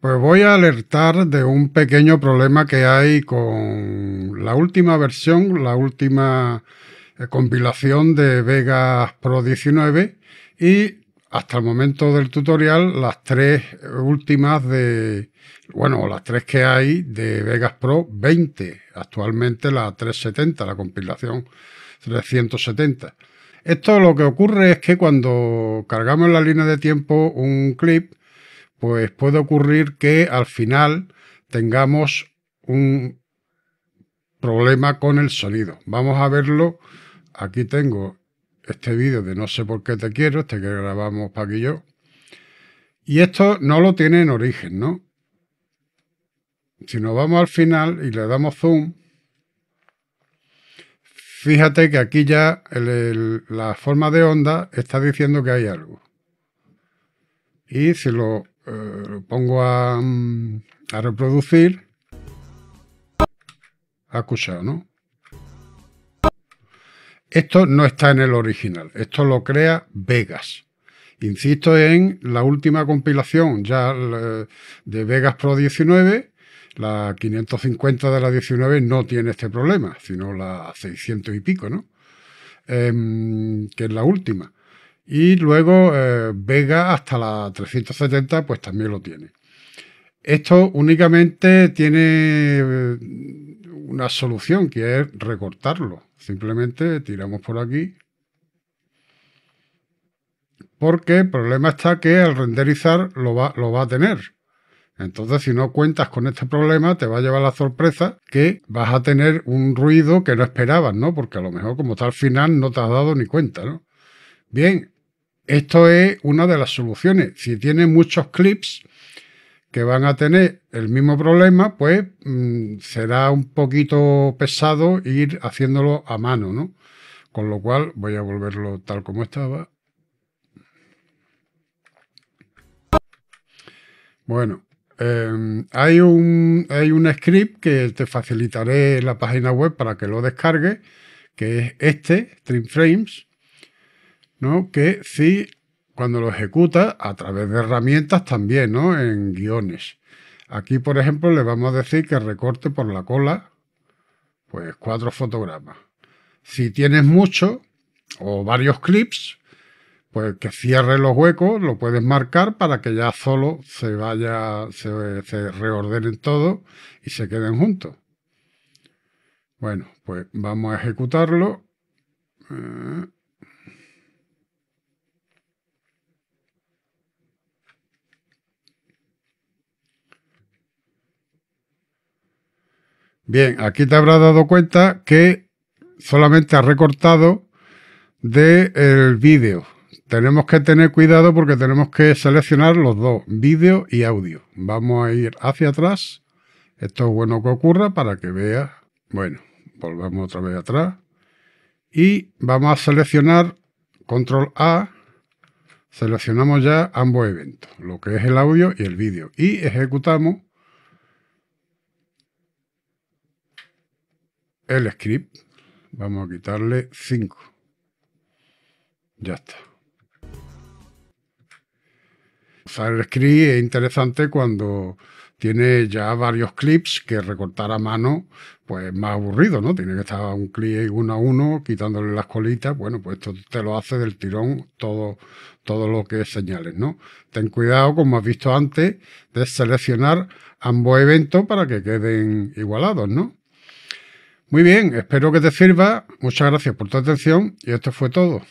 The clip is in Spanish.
Pues voy a alertar de un pequeño problema que hay con la última versión, la última eh, compilación de Vegas Pro 19 y hasta el momento del tutorial las tres últimas de, bueno, las tres que hay de Vegas Pro 20, actualmente la 370, la compilación 370. Esto lo que ocurre es que cuando cargamos en la línea de tiempo un clip, pues puede ocurrir que al final tengamos un problema con el sonido. Vamos a verlo. Aquí tengo este vídeo de No sé por qué te quiero, este que grabamos para y yo. Y esto no lo tiene en origen, ¿no? Si nos vamos al final y le damos zoom, fíjate que aquí ya la forma de onda está diciendo que hay algo. Y si lo eh, lo pongo mm, a, reproducir. Ha escuchado, ¿no? Esto no está en el original, esto lo crea Vegas. Insisto en la última compilación ya de Vegas Pro 19, la 550 de la 19 no tiene este problema, sino la 600 y pico, ¿no? Em, que es la última. Y luego eh, Vega hasta la 370 pues también lo tiene. Esto únicamente tiene eh, una solución que es recortarlo. Simplemente tiramos por aquí. Porque el problema está que al renderizar lo va, lo va a tener. Entonces, si no cuentas con este problema, te va a llevar la sorpresa que vas a tener un ruido que no esperabas, ¿no? Porque a lo mejor como está al final no te has dado ni cuenta, ¿no? Bien, esto es una de las soluciones. Si tiene muchos clips que van a tener el mismo problema, pues mm, será un poquito pesado ir haciéndolo a mano, ¿no? Con lo cual voy a volverlo tal como estaba. Bueno, em, hay, un, hay un script que te facilitaré en la página web para que lo descargues, que es este, Trim Frames. ¿no? que sí cuando lo ejecuta a través de herramientas también, ¿no? en guiones. Aquí, por ejemplo, le vamos a decir que recorte por la cola pues cuatro fotogramas. Si tienes mucho o varios clips, pues que cierre los huecos, lo puedes marcar para que ya solo se vaya, se, se reordenen todo y se queden juntos. Bueno, pues vamos a ejecutarlo. Eh, Bien, aquí te habrás dado cuenta que solamente ha recortado del vídeo. Tenemos que tener cuidado porque tenemos que seleccionar los dos, vídeo y audio. Vamos a ir hacia atrás. Esto es bueno que ocurra para que veas. Bueno, volvemos otra vez atrás. Y vamos a seleccionar control A. Seleccionamos ya ambos eventos, lo que es el audio y el vídeo. Y ejecutamos el script, vamos a quitarle 5. Ya está. el script es interesante cuando tiene ya varios clips que recortar a mano, pues más aburrido, ¿no? Tiene que estar un clip uno a uno, quitándole las colitas. Bueno, pues esto te lo hace del tirón todo, todo lo que señales, ¿no? Ten cuidado, como has visto antes, de seleccionar ambos eventos para que queden igualados, ¿no? Muy bien, espero que te sirva. Muchas gracias por tu atención y esto fue todo.